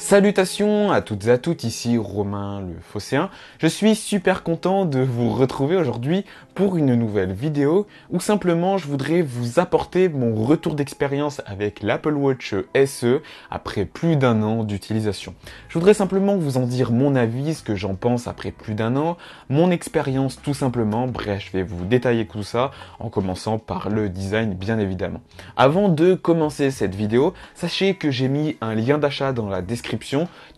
Salutations à toutes et à toutes, ici Romain le Fosséen. Je suis super content de vous retrouver aujourd'hui pour une nouvelle vidéo où simplement je voudrais vous apporter mon retour d'expérience avec l'Apple Watch SE après plus d'un an d'utilisation. Je voudrais simplement vous en dire mon avis, ce que j'en pense après plus d'un an, mon expérience tout simplement, bref je vais vous détailler tout ça en commençant par le design bien évidemment. Avant de commencer cette vidéo, sachez que j'ai mis un lien d'achat dans la description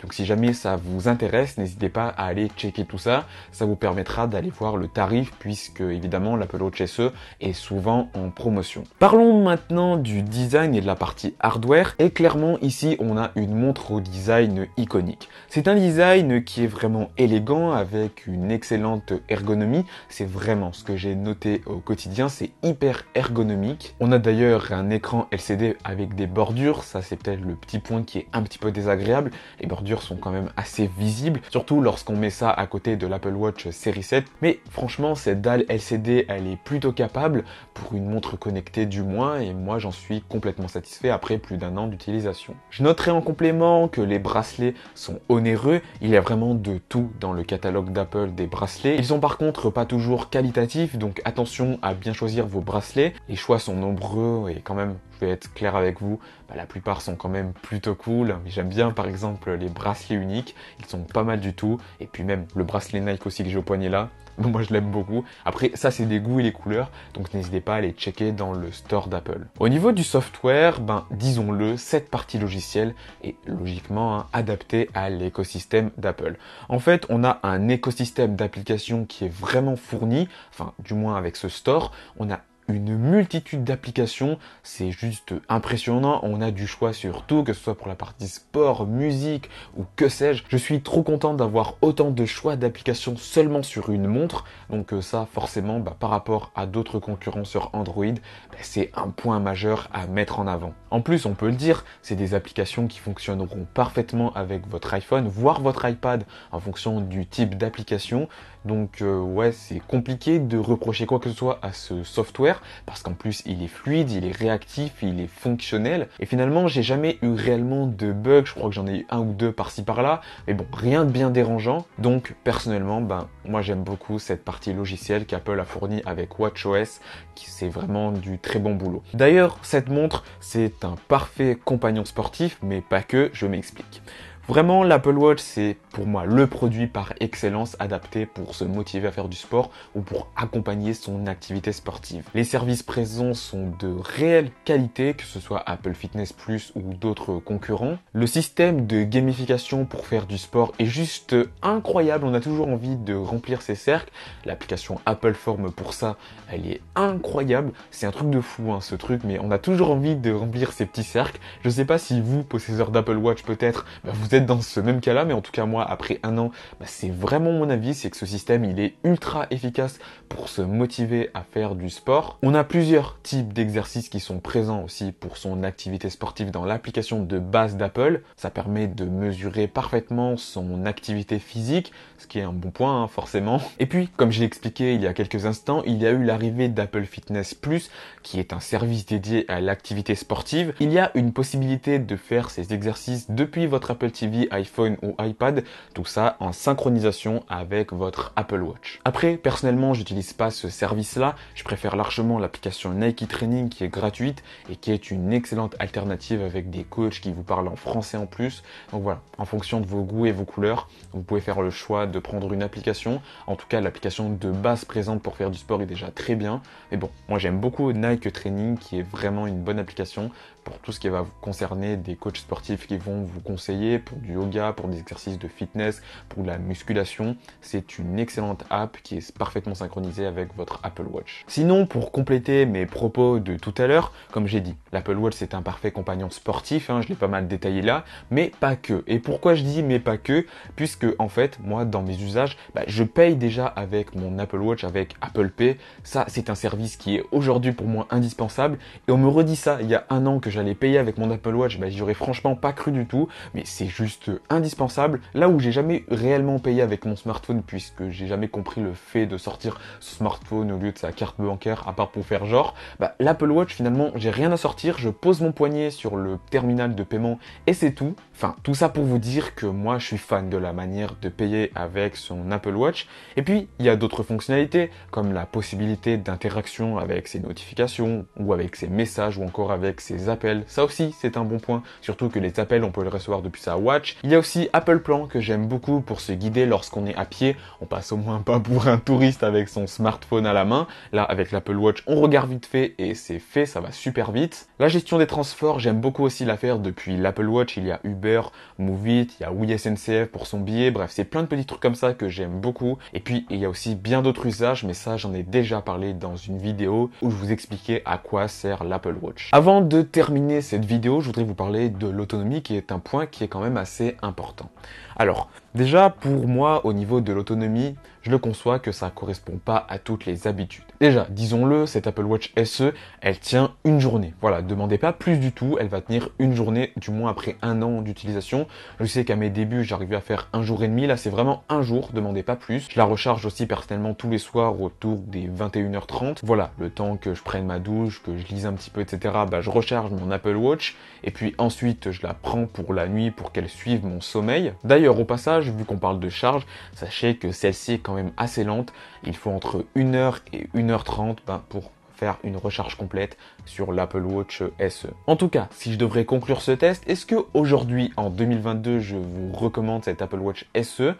donc si jamais ça vous intéresse, n'hésitez pas à aller checker tout ça. Ça vous permettra d'aller voir le tarif puisque évidemment l'Apple Watch SE est souvent en promotion. Parlons maintenant du design et de la partie hardware. Et clairement ici on a une montre au design iconique. C'est un design qui est vraiment élégant avec une excellente ergonomie. C'est vraiment ce que j'ai noté au quotidien. C'est hyper ergonomique. On a d'ailleurs un écran LCD avec des bordures. Ça c'est peut-être le petit point qui est un petit peu désagréable les bordures sont quand même assez visibles, surtout lorsqu'on met ça à côté de l'Apple Watch série 7. Mais franchement, cette dalle LCD, elle est plutôt capable pour une montre connectée du moins, et moi j'en suis complètement satisfait après plus d'un an d'utilisation. Je noterai en complément que les bracelets sont onéreux. Il y a vraiment de tout dans le catalogue d'Apple des bracelets. Ils sont par contre pas toujours qualitatifs, donc attention à bien choisir vos bracelets. Les choix sont nombreux et quand même être clair avec vous, bah, la plupart sont quand même plutôt cool. J'aime bien par exemple les bracelets uniques, ils sont pas mal du tout. Et puis même le bracelet Nike aussi que j'ai au poignet là, moi je l'aime beaucoup. Après ça c'est des goûts et les couleurs, donc n'hésitez pas à les checker dans le store d'Apple. Au niveau du software, ben disons-le, cette partie logicielle est logiquement hein, adaptée à l'écosystème d'Apple. En fait, on a un écosystème d'applications qui est vraiment fourni, enfin du moins avec ce store, on a une multitude d'applications. C'est juste impressionnant. On a du choix sur tout, que ce soit pour la partie sport, musique ou que sais-je. Je suis trop content d'avoir autant de choix d'applications seulement sur une montre. Donc euh, ça, forcément, bah, par rapport à d'autres concurrents sur Android, bah, c'est un point majeur à mettre en avant. En plus, on peut le dire, c'est des applications qui fonctionneront parfaitement avec votre iPhone, voire votre iPad, en fonction du type d'application. Donc euh, ouais, c'est compliqué de reprocher quoi que ce soit à ce software parce qu'en plus il est fluide, il est réactif, il est fonctionnel. Et finalement, j'ai jamais eu réellement de bugs. Je crois que j'en ai eu un ou deux par-ci par-là, mais bon, rien de bien dérangeant. Donc personnellement, ben moi j'aime beaucoup cette partie logicielle qu'Apple a fournie avec WatchOS, qui c'est vraiment du très bon boulot. D'ailleurs, cette montre, c'est un parfait compagnon sportif, mais pas que. Je m'explique. Vraiment, l'Apple Watch, c'est pour moi le produit par excellence adapté pour se motiver à faire du sport ou pour accompagner son activité sportive. Les services présents sont de réelle qualité, que ce soit Apple Fitness Plus ou d'autres concurrents. Le système de gamification pour faire du sport est juste incroyable, on a toujours envie de remplir ses cercles. L'application Apple Form pour ça, elle est incroyable. C'est un truc de fou hein, ce truc, mais on a toujours envie de remplir ses petits cercles. Je sais pas si vous, possesseurs d'Apple Watch peut-être, bah, vous êtes dans ce même cas-là, mais en tout cas moi, après un an, bah, c'est vraiment mon avis, c'est que ce système, il est ultra efficace pour se motiver à faire du sport. On a plusieurs types d'exercices qui sont présents aussi pour son activité sportive dans l'application de base d'Apple. Ça permet de mesurer parfaitement son activité physique, ce qui est un bon point hein, forcément. Et puis, comme je l'ai expliqué il y a quelques instants, il y a eu l'arrivée d'Apple Fitness Plus, qui est un service dédié à l'activité sportive. Il y a une possibilité de faire ces exercices depuis votre Apple TV iPhone ou iPad, tout ça en synchronisation avec votre Apple Watch. Après, personnellement, j'utilise pas ce service-là, je préfère largement l'application Nike Training qui est gratuite et qui est une excellente alternative avec des coachs qui vous parlent en français en plus. Donc voilà, en fonction de vos goûts et vos couleurs, vous pouvez faire le choix de prendre une application. En tout cas, l'application de base présente pour faire du sport est déjà très bien. Mais bon, moi j'aime beaucoup Nike Training qui est vraiment une bonne application pour tout ce qui va vous concerner des coachs sportifs qui vont vous conseiller pour du yoga, pour des exercices de fitness, pour la musculation. C'est une excellente app qui est parfaitement synchronisée avec votre Apple Watch. Sinon, pour compléter mes propos de tout à l'heure, comme j'ai dit, l'Apple Watch c'est un parfait compagnon sportif, hein, je l'ai pas mal détaillé là, mais pas que. Et pourquoi je dis mais pas que Puisque en fait, moi dans mes usages, bah, je paye déjà avec mon Apple Watch, avec Apple Pay. Ça, c'est un service qui est aujourd'hui pour moi indispensable. Et on me redit ça il y a un an que j'allais payer avec mon Apple Watch, bah, franchement pas cru du tout, mais c'est juste indispensable. Là où j'ai jamais réellement payé avec mon smartphone puisque j'ai jamais compris le fait de sortir ce smartphone au lieu de sa carte bancaire à part pour faire genre, bah, l'Apple Watch finalement j'ai rien à sortir, je pose mon poignet sur le terminal de paiement et c'est tout. Enfin tout ça pour vous dire que moi je suis fan de la manière de payer avec son Apple Watch. Et puis il y a d'autres fonctionnalités comme la possibilité d'interaction avec ses notifications ou avec ses messages ou encore avec ses appels. Ça aussi c'est un bon point, surtout que les appels on peut le recevoir depuis sa il y a aussi Apple Plan que j'aime beaucoup pour se guider lorsqu'on est à pied. On passe au moins pas pour un touriste avec son smartphone à la main. Là, avec l'Apple Watch, on regarde vite fait et c'est fait, ça va super vite. La gestion des transports, j'aime beaucoup aussi la faire depuis l'Apple Watch. Il y a Uber, Moveit, il y a Oui SNCF pour son billet. Bref, c'est plein de petits trucs comme ça que j'aime beaucoup. Et puis, il y a aussi bien d'autres usages, mais ça, j'en ai déjà parlé dans une vidéo où je vous expliquais à quoi sert l'Apple Watch. Avant de terminer cette vidéo, je voudrais vous parler de l'autonomie qui est un point qui est quand même assez important. Alors, déjà pour moi au niveau de l'autonomie, je le conçois que ça ne correspond pas à toutes les habitudes. Déjà, disons-le, cette Apple Watch SE, elle tient une journée. Voilà, demandez pas plus du tout, elle va tenir une journée, du moins après un an d'utilisation. Je sais qu'à mes débuts, j'arrivais à faire un jour et demi, là c'est vraiment un jour, demandez pas plus. Je la recharge aussi personnellement tous les soirs autour des 21h30. Voilà, le temps que je prenne ma douche, que je lise un petit peu, etc., bah, je recharge mon Apple Watch, et puis ensuite je la prends pour la nuit pour qu'elle suivre mon sommeil. D'ailleurs, au passage, vu qu'on parle de charge, sachez que celle-ci est quand même assez lente. Il faut entre 1h et 1h30 ben, pour faire une recharge complète sur l'Apple Watch SE. En tout cas, si je devrais conclure ce test, est-ce que aujourd'hui en 2022 je vous recommande cette Apple Watch SE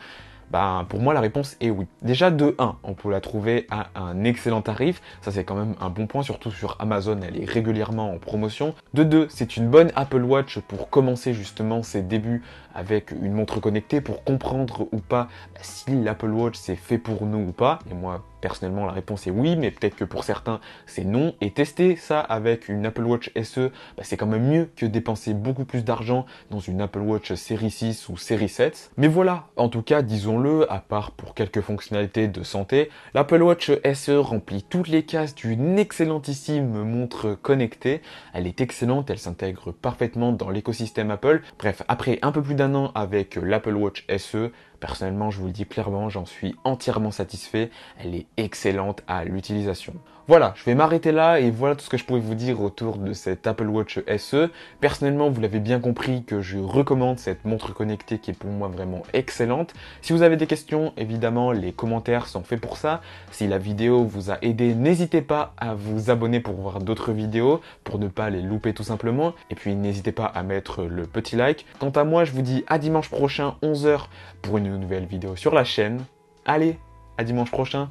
bah Pour moi, la réponse est oui. Déjà, de 1, on peut la trouver à un excellent tarif. Ça, c'est quand même un bon point, surtout sur Amazon, elle est régulièrement en promotion. De 2, c'est une bonne Apple Watch pour commencer justement ses débuts avec une montre connectée pour comprendre ou pas si l'Apple Watch c'est fait pour nous ou pas. Et moi, Personnellement, la réponse est oui, mais peut-être que pour certains, c'est non. Et tester ça avec une Apple Watch SE, bah, c'est quand même mieux que dépenser beaucoup plus d'argent dans une Apple Watch série 6 ou série 7. Mais voilà, en tout cas, disons-le, à part pour quelques fonctionnalités de santé, l'Apple Watch SE remplit toutes les cases d'une excellentissime montre connectée. Elle est excellente, elle s'intègre parfaitement dans l'écosystème Apple. Bref, après un peu plus d'un an avec l'Apple Watch SE, Personnellement, je vous le dis clairement, j'en suis entièrement satisfait. Elle est excellente à l'utilisation. Voilà, je vais m'arrêter là et voilà tout ce que je pourrais vous dire autour de cette Apple Watch SE. Personnellement, vous l'avez bien compris que je recommande cette montre connectée qui est pour moi vraiment excellente. Si vous avez des questions, évidemment, les commentaires sont faits pour ça. Si la vidéo vous a aidé, n'hésitez pas à vous abonner pour voir d'autres vidéos, pour ne pas les louper tout simplement. Et puis n'hésitez pas à mettre le petit like. Quant à moi, je vous dis à dimanche prochain, 11h, pour une nouvelle vidéo sur la chaîne. Allez, à dimanche prochain.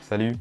Salut